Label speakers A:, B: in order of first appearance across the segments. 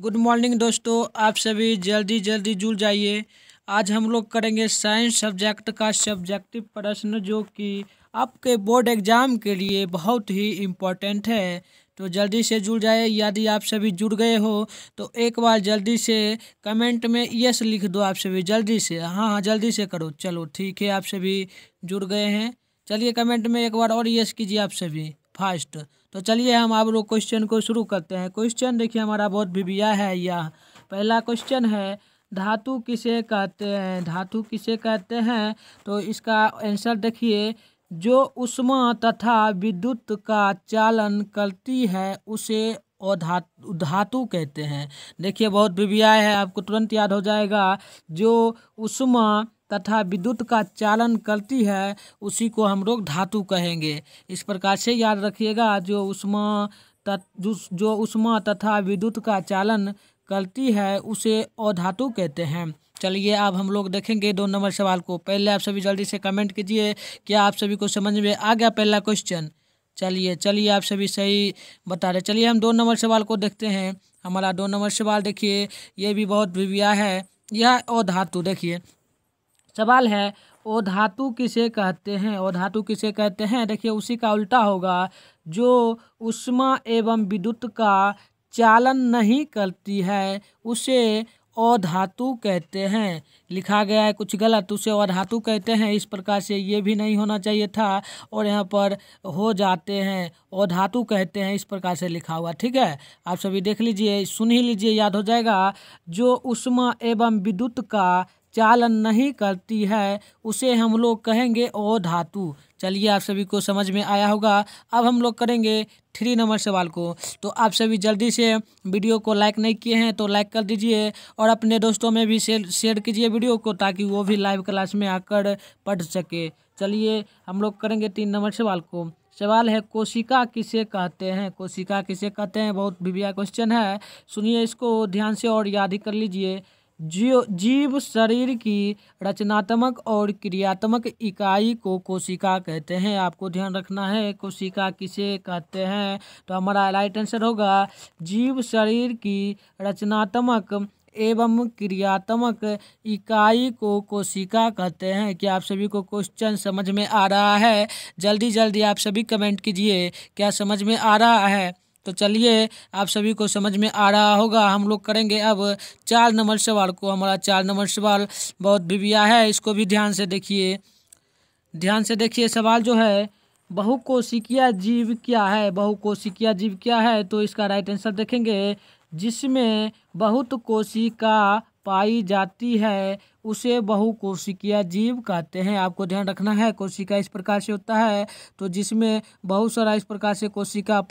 A: good morning दोस्तों आप सभी जल्दी जल्दी जुड़ जाइए आज हम लोग करेंगे साइंस सब्जेक्ट का सब्जेक्टिव प्रश्न जो कि आपके बोर्ड एग्ज़ाम के लिए बहुत ही इम्पोर्टेंट है तो जल्दी से जुड़ जाए यदि आप सभी जुड़ गए हो तो एक बार जल्दी से कमेंट में यस लिख दो आप सभी जल्दी से हाँ हाँ जल्दी से करो चलो ठीक है आप सभी जुड़ गए हैं चलिए कमेंट में एक बार और यस कीजिए आप सभी फास्ट तो चलिए हम आप लोग क्वेश्चन को शुरू करते हैं क्वेश्चन देखिए हमारा बहुत बिबिया है यह पहला क्वेश्चन है धातु किसे कहते हैं धातु किसे कहते हैं तो इसका आंसर देखिए जो उष्मा तथा विद्युत का चालन करती है उसे औधातु धातु कहते हैं देखिए बहुत बिबिया है आपको तुरंत याद हो जाएगा जो उष्मा तथा विद्युत का चालन करती है उसी को हम लोग धातु कहेंगे इस प्रकार से याद रखिएगा जो उष्मा जो उष्मा तथा विद्युत का चालन करती है उसे अधातु कहते हैं चलिए अब हम लोग देखेंगे दो नंबर सवाल को पहले आप सभी जल्दी से कमेंट कीजिए क्या आप सभी को समझ में आ गया पहला क्वेश्चन चलिए चलिए आप सभी सही बता रहे चलिए हम दो नंबर सवाल को देखते हैं हमारा दो नंबर सवाल देखिए ये भी बहुत विविया है यह अधातु देखिए सवाल है ओ धातु किसे कहते हैं ओ धातु किसे कहते हैं देखिए उसी का उल्टा होगा जो उष्मा एवं विद्युत का चालन नहीं करती है उसे अधातु कहते हैं लिखा गया है कुछ गलत उसे अधातु कहते हैं इस प्रकार से ये भी नहीं होना चाहिए था और यहाँ पर हो जाते हैं अधातु कहते हैं इस प्रकार से लिखा हुआ ठीक है आप सभी देख लीजिए सुन ही लीजिए याद हो जाएगा जो उष्मा एवं विद्युत का चालन नहीं करती है उसे हम लोग कहेंगे ओ धातु चलिए आप सभी को समझ में आया होगा अब हम लोग करेंगे थ्री नंबर सवाल को तो आप सभी जल्दी से वीडियो को लाइक नहीं किए हैं तो लाइक कर दीजिए और अपने दोस्तों में भी शेयर शेयर कीजिए वीडियो को ताकि वो भी लाइव क्लास में आकर पढ़ सके चलिए हम लोग करेंगे तीन नंबर सवाल को सवाल है कोशिका किसे कहते हैं कोशिका किसे कहते हैं बहुत भिविया क्वेश्चन है सुनिए इसको ध्यान से और याद ही कर लीजिए जीव जीव शरीर की रचनात्मक और क्रियात्मक इकाई को कोशिका कहते हैं आपको ध्यान रखना है कोशिका किसे कहते हैं तो हमारा राइट आंसर होगा जीव शरीर की रचनात्मक एवं क्रियात्मक इकाई को कोशिका कहते हैं क्या आप सभी को क्वेश्चन समझ में आ रहा है जल्दी जल्दी आप सभी कमेंट कीजिए क्या समझ में आ रहा है तो चलिए आप सभी को समझ में आ रहा होगा हम लोग करेंगे अब चार नंबर सवाल को हमारा चार नंबर सवाल बहुत बिबिया है इसको भी ध्यान से देखिए ध्यान से देखिए सवाल जो है कोशिकिया जीव क्या है कोशिकिया जीव क्या है तो इसका राइट आंसर देखेंगे जिसमें बहुत कोशिका पाई जाती है उसे बहुकोशिकीय जीव कहते हैं आपको ध्यान रखना है कोशिका इस प्रकार से होता है तो जिसमें बहुत सारा इस प्रकार से कोशिका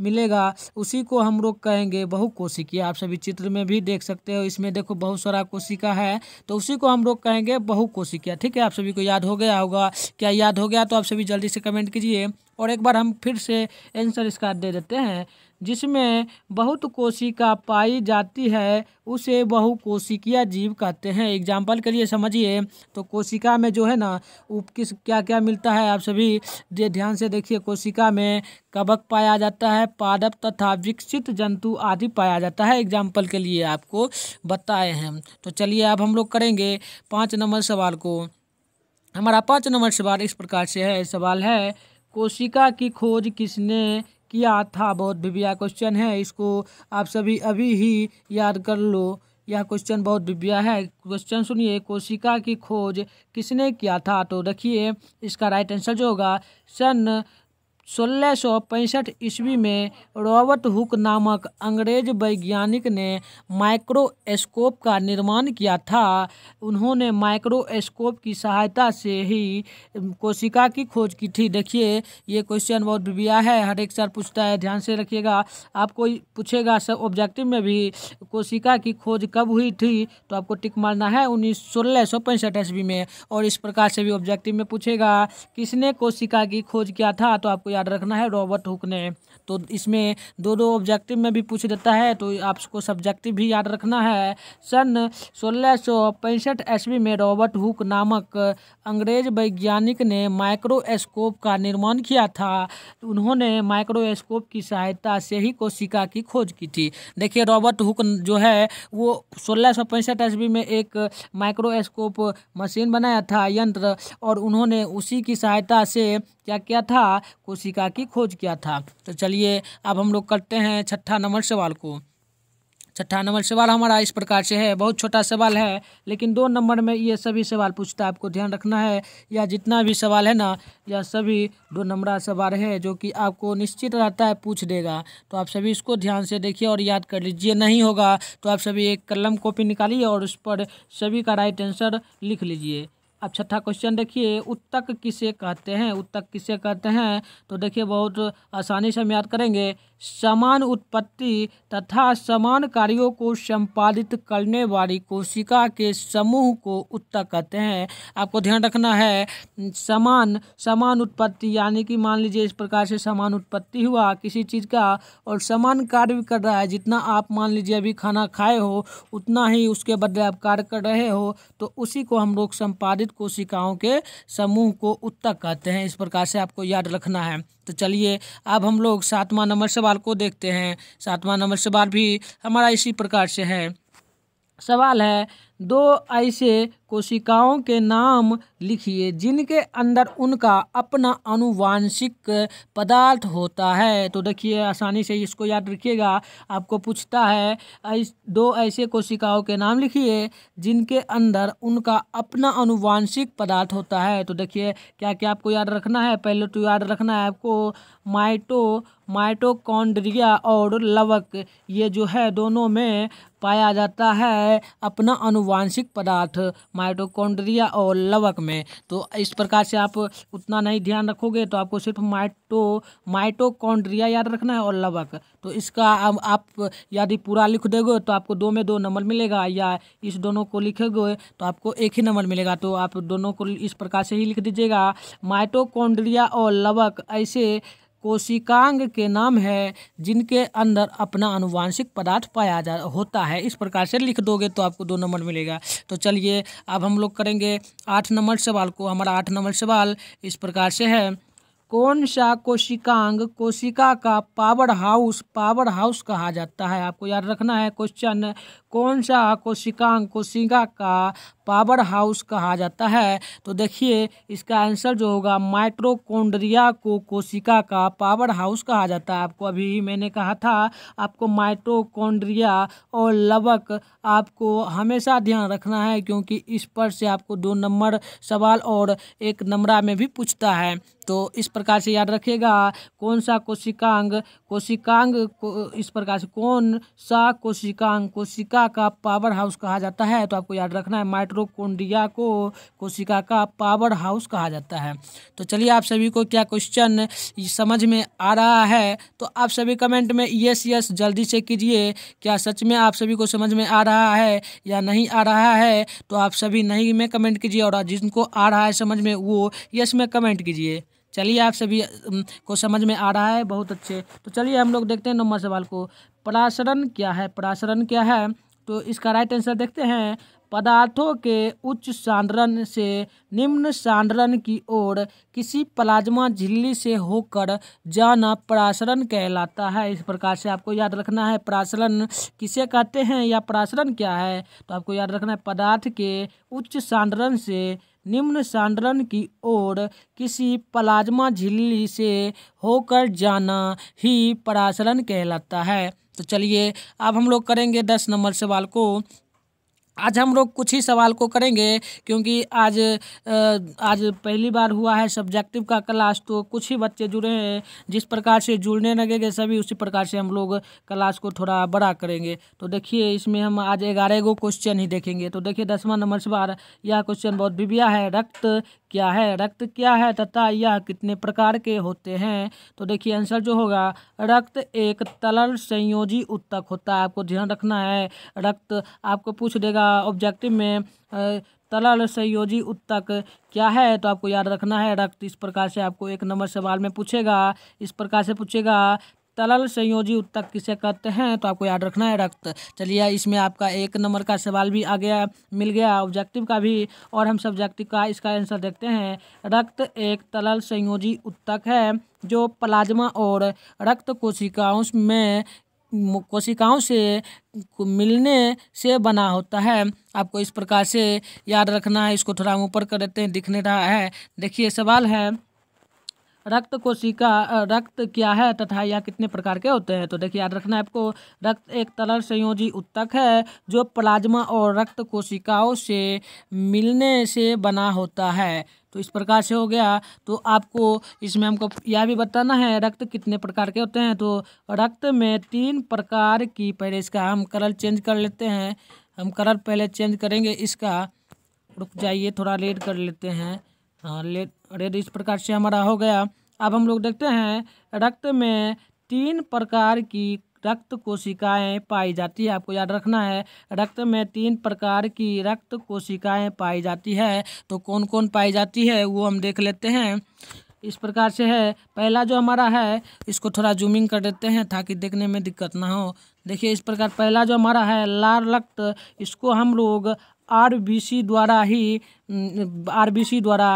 A: मिलेगा उसी को हम लोग कहेंगे बहुकोशिकीय आप सभी चित्र में भी देख सकते हो इसमें देखो बहुत सारा कोशिका है तो उसी को हम लोग कहेंगे बहुकोशिकीय ठीक है आप सभी को याद हो गया होगा क्या याद हो गया तो आप सभी जल्दी से कमेंट कीजिए और एक बार हम फिर से आंसर इसका दे देते हैं जिसमें बहुत कोशिका पाई जाती है उसे बहुकोशिकीय जीव कहते हैं एग्जाम्पल के लिए समझिए तो कोशिका में जो है ना उप किस क्या क्या मिलता है आप सभी ध्यान से देखिए कोशिका में कबक पाया जाता है पादप तथा विकसित जंतु आदि पाया जाता है एग्जाम्पल के लिए आपको बताए हैं तो चलिए अब हम लोग करेंगे पाँच नंबर सवाल को हमारा पाँच नंबर सवाल इस प्रकार से है सवाल है कोशिका की खोज किसने किया था बहुत दिव्या क्वेश्चन है इसको आप सभी अभी ही याद कर लो यह क्वेश्चन बहुत दिव्या है क्वेश्चन सुनिए कोशिका की खोज किसने किया था तो देखिए इसका राइट आंसर जो होगा सन सोलह सौ पैंसठ ईस्वी में रॉबर्ट हुक नामक अंग्रेज वैज्ञानिक ने माइक्रोस्कोप का निर्माण किया था उन्होंने माइक्रोस्कोप की सहायता से ही कोशिका की खोज की थी देखिए ये क्वेश्चन बहुत बिबिया है हर एक सर पूछता है ध्यान से रखिएगा आपको पूछेगा सर ऑब्जेक्टिव में भी कोशिका की खोज कब हुई थी तो आपको टिक मारना है उन्नीस सोलह सौ पैंसठ ईस्वी में और इस प्रकार से भी ऑब्जेक्टिव में पूछेगा किसने कोशिका की खोज किया था तो आपको याद रखना है रॉबर्ट हुक ने तो इसमें दो दो ऑब्जेक्टिव में भी पूछ देता है तो आपको सब्जेक्टिव भी याद रखना है सन सोलह सौ पैंसठ ईस्वी में रॉबर्ट हुक नामक अंग्रेज वैज्ञानिक ने माइक्रोस्कोप का निर्माण किया था उन्होंने माइक्रोस्कोप की सहायता से ही कोशिका की खोज की थी देखिए रॉबर्ट हुक जो है वो सोलह सौ पैंसठ ईस्वी में एक माइक्रोस्कोप मशीन बनाया था यंत्र और उन्होंने उसी की सहायता से क्या किया था कोशिका की खोज किया था तो चलिए अब हम लोग करते हैं छठा नंबर सवाल को छठा नंबर सवाल हमारा इस प्रकार से है बहुत छोटा सवाल है लेकिन दो नंबर में ये सभी सवाल पूछता है आपको ध्यान रखना है या जितना भी सवाल है ना यह सभी दो नंबर सवाल है जो कि आपको निश्चित रहता है पूछ देगा तो आप सभी इसको ध्यान से देखिए और याद कर लीजिए नहीं होगा तो आप सभी एक कलम कॉपी निकालिए और उस पर सभी का राइट आंसर लिख लीजिए अब छठा क्वेश्चन देखिए उत्तक किसे कहते हैं उत्तक किसे कहते हैं तो देखिए बहुत आसानी से हम याद करेंगे समान उत्पत्ति तथा समान कार्यों को संपादित करने वाली कोशिका के समूह को उत्तक कहते हैं आपको ध्यान रखना है समान समान उत्पत्ति यानी कि मान लीजिए इस प्रकार से समान उत्पत्ति हुआ किसी चीज़ का और समान कार्य कर रहा है जितना आप मान लीजिए अभी खाना खाए हो उतना ही उसके बदले आप कार्य कर रहे हो तो उसी को हम लोग संपादित कोशिकाओं के समूह को उत्तक कहते हैं इस प्रकार से आपको याद रखना है तो चलिए अब हम लोग सातवां नंबर सवाल को देखते हैं सातवां नंबर सवाल भी हमारा इसी प्रकार से है सवाल है दो ऐसे कोशिकाओं के नाम लिखिए जिनके अंदर उनका अपना अनुवांशिक पदार्थ होता है तो देखिए आसानी से इसको याद रखिएगा आपको पूछता है ऐस दो ऐसे कोशिकाओं के नाम लिखिए जिनके अंदर उनका अपना अनुवांशिक पदार्थ होता है तो देखिए क्या क्या आपको याद रखना है पहले तो याद रखना है आपको माइटो माइटोकॉन्ड्रिया और लवक ये जो है दोनों में पाया जाता है अपना अनु अनुवांशिक पदार्थ माइटोकॉन्ड्रिया और लवक में तो इस प्रकार से आप उतना नहीं ध्यान रखोगे तो आपको सिर्फ माइटो माइटोकॉन्ड्रिया याद रखना है और लवक तो इसका आप, आप यदि पूरा लिख दोगे तो आपको दो में दो नंबर मिलेगा या इस दोनों को लिखोगे तो आपको एक ही नंबर मिलेगा तो आप दोनों को इस प्रकार से ही लिख दीजिएगा माइटोकॉन्ड्रिया और लवक ऐसे कोशिकांग के नाम है जिनके अंदर अपना अनुवांशिक पदार्थ पाया जा होता है इस प्रकार से लिख दोगे तो आपको दो नंबर मिलेगा तो चलिए अब हम लोग करेंगे आठ नंबर सवाल को हमारा आठ नंबर सवाल इस प्रकार से है कौन सा कोशिकांग कोशिका का पावर हाउस पावर हाउस कहा जाता है आपको याद रखना है क्वेश्चन कौन सा कोशिकांग कोशिका का पावर हाउस कहा जाता है तो देखिए इसका आंसर जो होगा माइट्रोकोंड्रिया को कोशिका का पावर हाउस कहा जाता है आपको अभी मैंने कहा था आपको माइट्रोकोंड्रिया और लवक आपको हमेशा ध्यान रखना है क्योंकि इस पर से आपको दो नंबर सवाल और एक नंबरा में भी पूछता है तो इस प्रकार से याद रखिएगा कौन सा कोशिकांग कोशिकांग को, इस प्रकार से कौन सा कोशिकांग कोशिका का पावर हाउस कहा जाता है तो आपको याद रखना है माइट्रो माइक्रोकोन्डिया को कोशिका का पावर हाउस कहा जाता है तो चलिए आप सभी को क्या क्वेश्चन समझ में आ रहा है तो आप सभी कमेंट में यस यस जल्दी से कीजिए क्या सच में आप सभी को समझ में आ रहा है या नहीं आ रहा है तो आप सभी नहीं में कमेंट कीजिए और जिनको आ रहा है समझ में वो यस में कमेंट कीजिए चलिए आप सभी को समझ में आ रहा है बहुत अच्छे तो चलिए हम लोग देखते हैं नंबर सवाल को परासरण क्या है परासरण क्या है तो इसका राइट आंसर देखते हैं पदार्थों के उच्च सांद्रण से निम्न सांद्रण की ओर किसी प्लाज्मा झिल्ली से होकर जाना प्रासरण कहलाता है इस प्रकार से आपको याद रखना है प्रासरण किसे कहते हैं या प्रासरण क्या है तो आपको याद रखना है पदार्थ के उच्च सांद्रण से निम्न सांद्रण की ओर किसी प्लाज्मा झिल्ली से होकर जाना ही प्रासरण कहलाता है तो चलिए अब हम लोग करेंगे दस नंबर सवाल को आज हम लोग कुछ ही सवाल को करेंगे क्योंकि आज आज पहली बार हुआ है सब्जेक्टिव का क्लास तो कुछ ही बच्चे जुड़े हैं जिस प्रकार से जुड़ने लगेंगे सभी उसी प्रकार से हम लोग क्लास को थोड़ा बड़ा करेंगे तो देखिए इसमें हम आज ग्यारह गो क्वेश्चन ही देखेंगे तो देखिए दसवां नंबर से बार यह क्वेश्चन बहुत बिबिया है रक्त क्या है रक्त क्या है तथा यह कितने प्रकार के होते हैं तो देखिए आंसर जो होगा रक्त एक तरल संयोजी उत्तक होता है आपको ध्यान रखना है रक्त आपको पूछ देगा ऑब्जेक्टिव में तरल संयोजी उत्तक क्या है तो आपको याद रखना है रक्त इस प्रकार से आपको एक नंबर सवाल में पूछेगा इस प्रकार से पूछेगा तरल संयोजी उत्तक किसे कहते हैं तो आपको याद रखना है रक्त चलिए इसमें आपका एक नंबर का सवाल भी आ गया मिल गया ऑब्जेक्टिव का भी और हम सब्जेक्टिव का इसका आंसर देखते हैं रक्त एक तरल संयोजी उत्तक है जो प्लाज्मा और रक्त कोशिकाओं में कोशिकाओं से मिलने से बना होता है आपको इस प्रकार से याद रखना है इसको थोड़ा ऊपर कर देते हैं दिखने रहा है देखिए सवाल है रक्त कोशिका रक्त क्या है तथा यह कितने प्रकार के होते हैं तो देखिए याद रखना है आपको रक्त एक तरल संयोजी उत्तक है जो प्लाज्मा और रक्त कोशिकाओं से मिलने से बना होता है तो इस प्रकार से हो गया तो आपको इसमें हमको यह भी बताना है रक्त कितने प्रकार के होते हैं तो रक्त में तीन प्रकार की पहले इसका हम कलर चेंज कर लेते हैं हम कलर पहले चेंज करेंगे इसका रुक जाइए थोड़ा लेट कर लेते हैं हाँ, रेड तो इस प्रकार से हमारा हो गया अब हम लोग देखते हैं रक्त में तीन प्रकार की रक्त कोशिकाएं पाई जाती है आपको याद रखना है रक्त में तीन प्रकार की रक्त कोशिकाएं पाई जाती है तो कौन कौन पाई जाती है वो हम देख लेते हैं इस प्रकार से है पहला जो हमारा है इसको थोड़ा जूमिंग कर देते हैं ताकि देखने में दिक्कत ना हो देखिए इस प्रकार पहला जो हमारा है लाल रक्त इसको हम लोग आर द्वारा ही आर द्वारा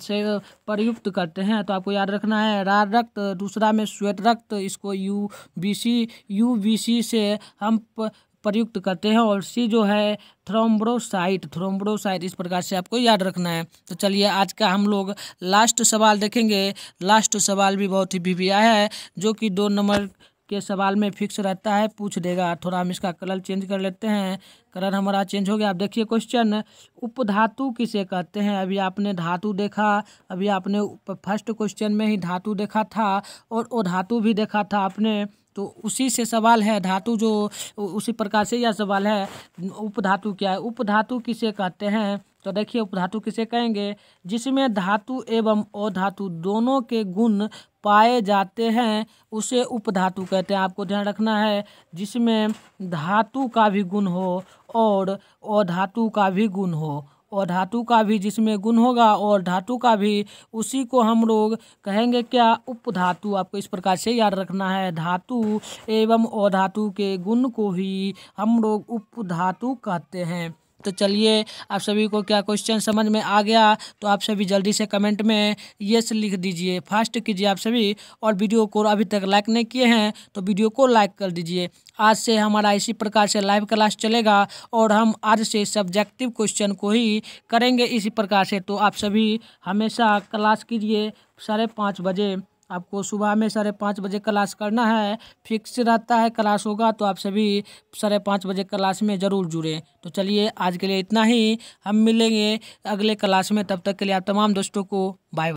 A: से प्रयुक्त करते हैं तो आपको याद रखना है रार रक्त दूसरा में श्वेत रक्त इसको U B C U B C से हम प, प्रयुक्त करते हैं और सी जो है थ्रोम्ब्रोसाइट थ्रोम्ब्रोसाइट इस प्रकार से आपको याद रखना है तो चलिए आज का हम लोग लास्ट सवाल देखेंगे लास्ट सवाल भी बहुत ही बीबिया है जो कि दो नंबर के सवाल में फिक्स रहता है पूछ देगा थोड़ा हम इसका कलर चेंज कर लेते हैं कलर हमारा चेंज हो गया अब देखिए क्वेश्चन उपधातु किसे कहते हैं अभी आपने धातु देखा अभी आपने फर्स्ट क्वेश्चन में ही धातु देखा था और ओ धातु भी देखा था आपने तो उसी से सवाल है धातु जो उसी प्रकार से यह सवाल है उपधातु क्या है उपधातु किसे कहते हैं तो देखिए उपधातु किसे कहेंगे जिसमें धातु एवं अधातु दोनों के गुण पाए जाते हैं उसे उपधातु कहते हैं आपको ध्यान रखना है जिसमें धातु का भी गुण हो और अधातु का भी गुण हो और धातु का भी जिसमें गुण होगा और धातु का भी उसी को हम लोग कहेंगे क्या उपधातु आपको इस प्रकार से याद रखना है धातु एवं अधातु के गुण को ही हम लोग उपधातु कहते हैं तो चलिए आप सभी को क्या क्वेश्चन समझ में आ गया तो आप सभी जल्दी से कमेंट में येस लिख दीजिए फास्ट कीजिए आप सभी और वीडियो को अभी तक लाइक नहीं किए हैं तो वीडियो को लाइक कर दीजिए आज से हमारा इसी प्रकार से लाइव क्लास चलेगा और हम आज से सब्जेक्टिव क्वेश्चन को ही करेंगे इसी प्रकार से तो आप सभी हमेशा क्लास कीजिए साढ़े पाँच बजे आपको सुबह में साढ़े पाँच बजे क्लास करना है फिक्स रहता है क्लास होगा तो आप सभी साढ़े पाँच बजे क्लास में ज़रूर जुड़ें तो चलिए आज के लिए इतना ही हम मिलेंगे अगले क्लास में तब तक के लिए आप तमाम दोस्तों को बाय